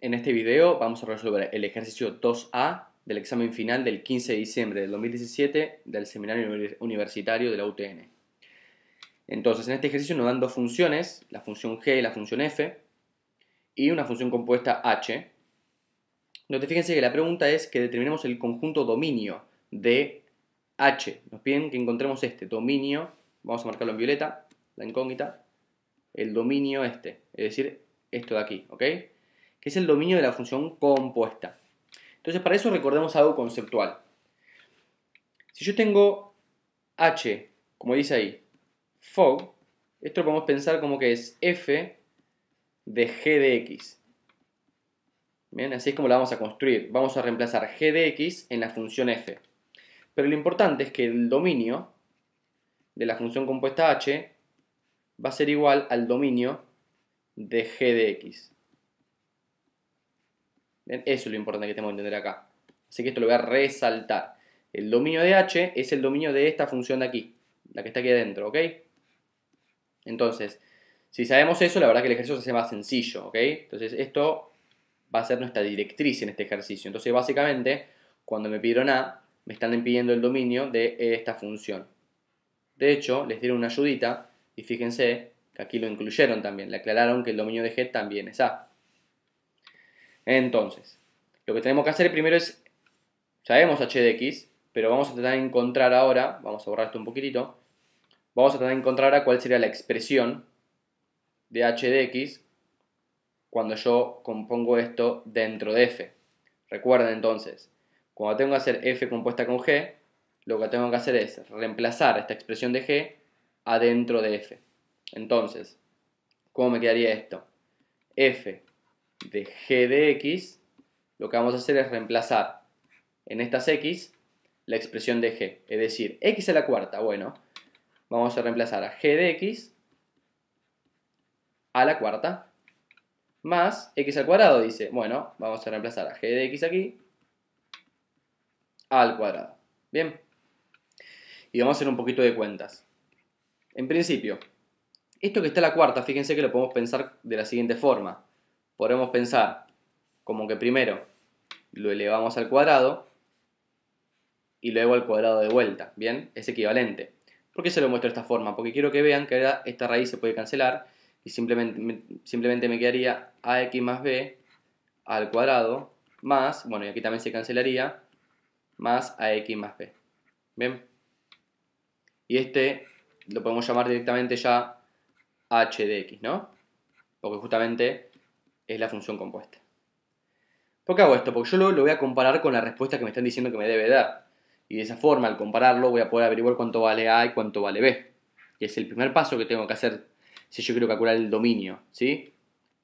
En este video vamos a resolver el ejercicio 2A del examen final del 15 de diciembre del 2017 del Seminario Universitario de la UTN. Entonces, en este ejercicio nos dan dos funciones, la función g y la función f, y una función compuesta h. Entonces, fíjense que la pregunta es que determinemos el conjunto dominio de h. Nos piden que encontremos este dominio, vamos a marcarlo en violeta, la incógnita, el dominio este, es decir, esto de aquí, ¿ok? es el dominio de la función compuesta. Entonces, para eso recordemos algo conceptual. Si yo tengo h, como dice ahí, fog, esto lo podemos pensar como que es f de g de x. Bien, así es como la vamos a construir. Vamos a reemplazar g de x en la función f. Pero lo importante es que el dominio de la función compuesta h va a ser igual al dominio de g de x. Eso es lo importante que tenemos que entender acá. Así que esto lo voy a resaltar. El dominio de h es el dominio de esta función de aquí, la que está aquí adentro, ¿ok? Entonces, si sabemos eso, la verdad que el ejercicio se hace más sencillo, ¿ok? Entonces esto va a ser nuestra directriz en este ejercicio. Entonces básicamente, cuando me pidieron A, me están pidiendo el dominio de esta función. De hecho, les dieron una ayudita y fíjense que aquí lo incluyeron también, le aclararon que el dominio de G también es A. Entonces, lo que tenemos que hacer primero es, sabemos h de x, pero vamos a tratar de encontrar ahora, vamos a borrar esto un poquitito, vamos a tratar de encontrar ahora cuál sería la expresión de h de x cuando yo compongo esto dentro de f. Recuerden entonces, cuando tengo que hacer f compuesta con g, lo que tengo que hacer es reemplazar esta expresión de g adentro de f. Entonces, ¿cómo me quedaría esto? f de g de x, lo que vamos a hacer es reemplazar en estas x la expresión de g. Es decir, x a la cuarta, bueno, vamos a reemplazar a g de x a la cuarta más x al cuadrado, dice. Bueno, vamos a reemplazar a g de x aquí al cuadrado. Bien. Y vamos a hacer un poquito de cuentas. En principio, esto que está a la cuarta, fíjense que lo podemos pensar de la siguiente forma. Podemos pensar como que primero lo elevamos al cuadrado y luego al cuadrado de vuelta, ¿bien? Es equivalente. ¿Por qué se lo muestro de esta forma? Porque quiero que vean que esta raíz se puede cancelar y simplemente, simplemente me quedaría ax más b al cuadrado más, bueno, y aquí también se cancelaría, más ax más b. ¿Bien? Y este lo podemos llamar directamente ya h de x, ¿no? Porque justamente es la función compuesta. ¿Por qué hago esto? Porque yo lo, voy a comparar con la respuesta que me están diciendo que me debe dar. Y de esa forma, al compararlo, voy a poder averiguar cuánto vale A y cuánto vale B. Y es el primer paso que tengo que hacer si yo quiero calcular el dominio, ¿sí?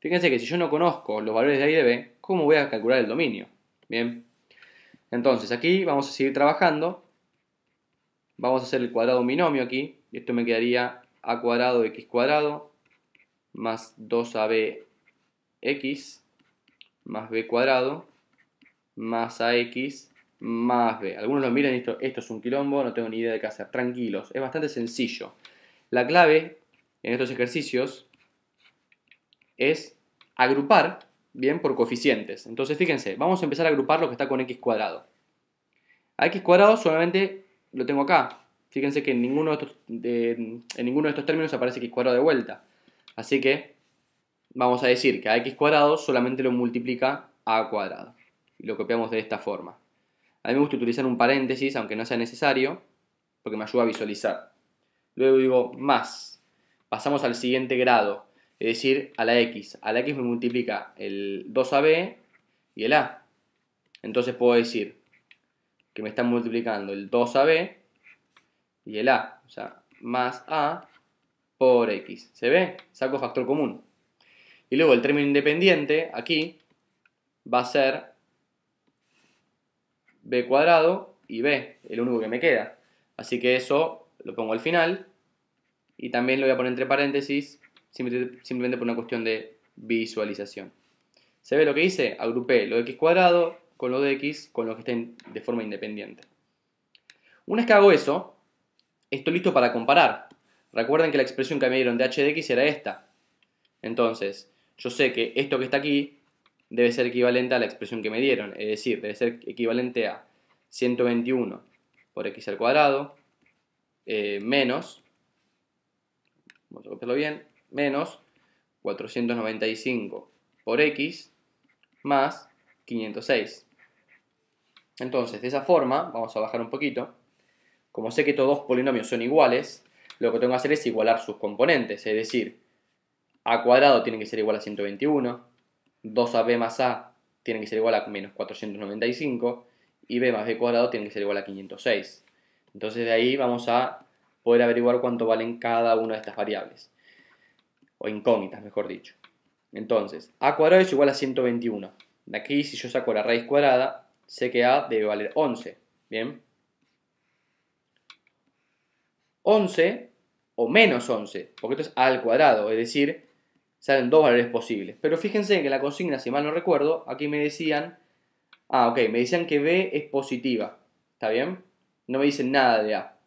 Fíjense que si yo no conozco los valores de A y de B, ¿cómo voy a calcular el dominio? Bien. Entonces, aquí vamos a seguir trabajando. Vamos a hacer el cuadrado binomio aquí. Esto me quedaría A cuadrado X cuadrado más 2AB x más b cuadrado más ax más b. Algunos lo miran y esto, esto es un quilombo, no tengo ni idea de qué hacer. Tranquilos, es bastante sencillo. La clave en estos ejercicios es agrupar bien por coeficientes. Entonces fíjense, vamos a empezar a agrupar lo que está con x cuadrado. A x cuadrado solamente lo tengo acá. Fíjense que en ninguno de en ninguno de estos términos aparece x cuadrado de vuelta. Así que vamos a decir que a x cuadrado solamente lo multiplica a, cuadrado. Y lo copiamos de esta forma. A mí me gusta utilizar un paréntesis, aunque no sea necesario, porque me ayuda a visualizar. Luego digo más. Pasamos al siguiente grado, es decir, a la x. A la x me multiplica el 2ab y el a. Entonces puedo decir que me están multiplicando el 2ab y el a. O sea, más a por x. ¿Se ve? Saco factor común. Y luego el término independiente aquí va a ser b cuadrado y b, el único que me queda. Así que eso lo pongo al final y también lo voy a poner entre paréntesis simplemente por una cuestión de visualización. ¿Se ve lo que hice? Agrupé lo de x cuadrado con lo de x con lo que estén de forma independiente. Una vez que hago eso, estoy listo para comparar. Recuerden que la expresión que me dieron de h de x era esta. Entonces, yo sé que esto que está aquí debe ser equivalente a la expresión que me dieron, es decir, debe ser equivalente a 121 por x al cuadrado eh, menos, vamos a copiarlo bien, menos 495 por x más 506. Entonces, de esa forma, vamos a bajar un poquito, como sé que todos los polinomios son iguales, lo que tengo que hacer es igualar sus componentes, es decir, a cuadrado tiene que ser igual a 121, 2ab más a tiene que ser igual a menos 495 y b más b cuadrado tiene que ser igual a 506. Entonces de ahí vamos a poder averiguar cuánto valen cada una de estas variables, o incógnitas mejor dicho. Entonces, a cuadrado es igual a 121. De aquí si yo saco la raíz cuadrada, sé que a debe valer 11, ¿bien? 11 o menos 11, porque esto es a al cuadrado, es decir, salen dos valores posibles. Pero fíjense que la consigna, si mal no recuerdo, aquí me decían, ah, ok, me decían que B es positiva, ¿está bien? No me dicen nada de A.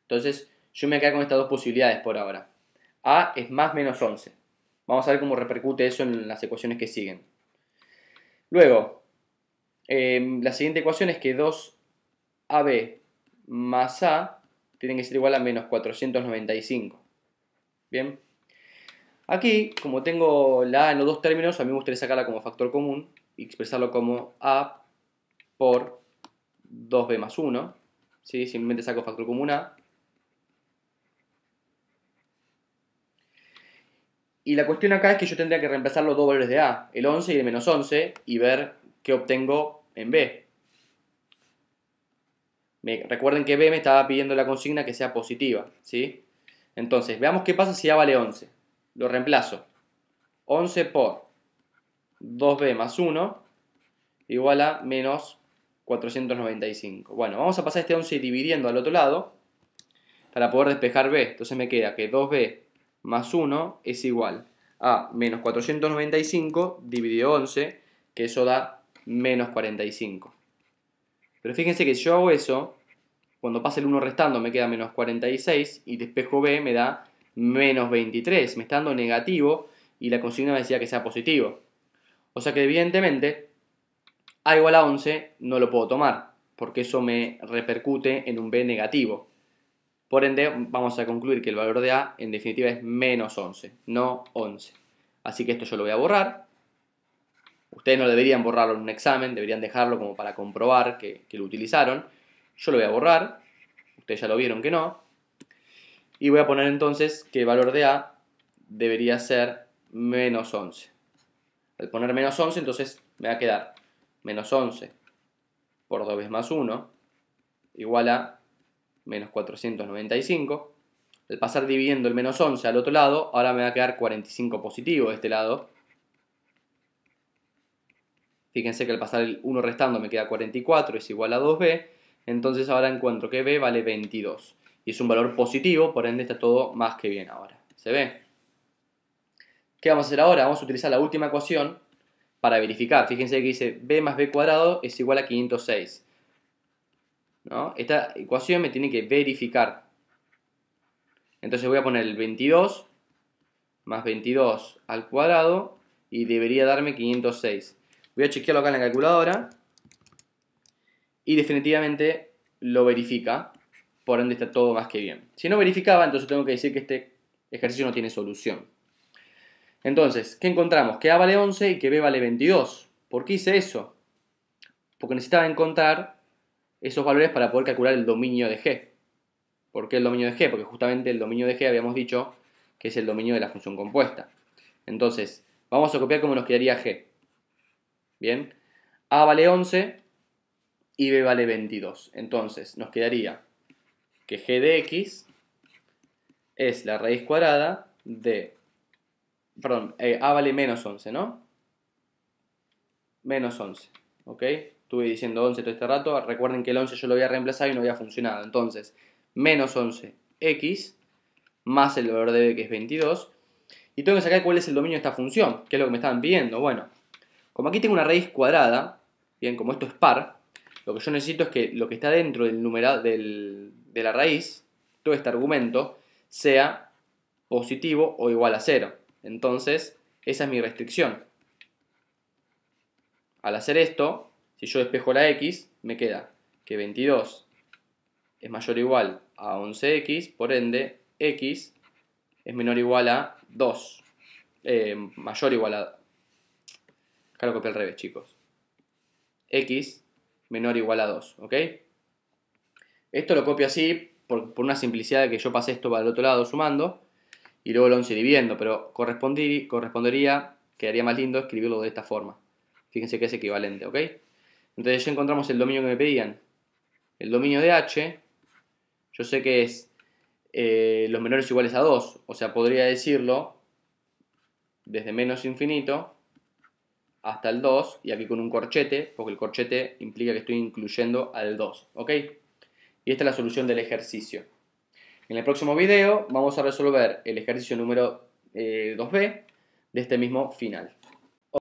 Entonces, yo me quedo con estas dos posibilidades por ahora. A es más menos 11. Vamos a ver cómo repercute eso en las ecuaciones que siguen. Luego, em, la siguiente ecuación es que 2AB más A tienen que ser igual a menos 495. Bien. Aquí, como tengo la A en los dos términos, a mí me gustaría sacarla como factor común y expresarlo como A por 2B más 1. ¿sí? Simplemente saco factor común A. Y la cuestión acá es que yo tendría que reemplazar los dos valores de A, el 11 y el menos 11, y ver qué obtengo en B. recuerden que B me estaba pidiendo la consigna que sea positiva, ¿sí? Entonces, veamos qué pasa si A vale 11. Lo reemplazo. 11 por 2b más 1 igual a menos 495. Bueno, vamos a pasar este 11 dividiendo al otro lado para poder despejar b. Entonces me queda que 2b más 1 es igual a menos 495 dividido 11, que eso da menos 45. Pero fíjense que si yo hago eso, cuando pasa el 1 restando me queda menos 46 y despejo b me da menos 23, me está dando negativo y la consigna me decía que sea positivo. O sea que evidentemente a igual a 11 no lo puedo tomar, porque eso me repercute en un B negativo. Por ende, vamos a concluir que el valor de A en definitiva es menos 11, no 11. Así que esto yo lo voy a borrar. Ustedes no deberían borrarlo en un examen, deberían dejarlo como para comprobar que, que lo utilizaron. Yo lo voy a borrar. Ustedes ya lo vieron que no. Y voy a poner entonces que el valor de A debería ser menos 11. Al poner menos 11, entonces me va a quedar menos 11 por 2 veces más 1 igual a menos 495. Al pasar dividiendo el menos 11 al otro lado, ahora me va a quedar 45 positivo de este lado. Fíjense que al pasar el 1 restando me queda 44, es igual a 2b. Entonces ahora encuentro que b vale 22 y es un valor positivo, por ende está todo más que bien ahora. ¿Se ve? ¿Qué vamos a hacer ahora? Vamos a utilizar la última ecuación para verificar. Fíjense que dice b más b cuadrado es igual a 506. ¿No? Esta ecuación me tiene que verificar. Entonces voy a poner el 22 más 22 al cuadrado y debería darme 506. Voy a chequearlo acá en la calculadora y definitivamente lo verifica por ende está todo más que bien. Si no verificaba, entonces tengo que decir que este ejercicio no tiene solución. Entonces, ¿qué encontramos? Que A vale 11 y que B vale 22. ¿Por qué hice eso? Porque necesitaba encontrar esos valores para poder calcular el dominio de G. ¿Por qué el dominio de G? Porque justamente el dominio de G habíamos dicho que es el dominio de la función compuesta. Entonces, vamos a copiar cómo nos quedaría G. Bien, A vale 11 y B vale 22. Entonces, nos quedaría que g de x es la raíz cuadrada de, perdón, eh, a vale menos 11, ¿no? Menos 11, ¿ok? Estuve diciendo 11 todo este rato, recuerden que el 11 yo lo había reemplazado y no había funcionado, entonces, menos 11x más el valor de b que es 22, y tengo que sacar cuál es el dominio de esta función, que es lo que me estaban pidiendo, bueno, como aquí tengo una raíz cuadrada, bien, como esto es par, lo que yo necesito es que lo que está dentro del, numerado, del, de la raíz, todo este argumento sea positivo o igual a cero. Entonces, esa es mi restricción. Al hacer esto, si yo despejo la x, me queda que 22 es mayor o igual a 11x, por ende, x es menor o igual a 2. Eh, mayor o igual a... Acá lo copié al revés, chicos. x menor o igual a 2, ¿ok? Esto lo copio así por, una simplicidad de que yo pasé esto para el otro lado sumando y luego lo vamos dividiendo, pero correspondería, quedaría más lindo escribirlo de esta forma. Fíjense que es equivalente, ¿ok? Entonces ya encontramos el dominio que me pedían. El dominio de h, yo sé que es eh, los menores iguales a 2, o sea, podría decirlo desde menos infinito hasta el 2, y aquí con un corchete, porque el corchete implica que estoy incluyendo al 2, ¿ok? Y esta es la solución del ejercicio. En el próximo video vamos a resolver el ejercicio número 2b eh, de este mismo final.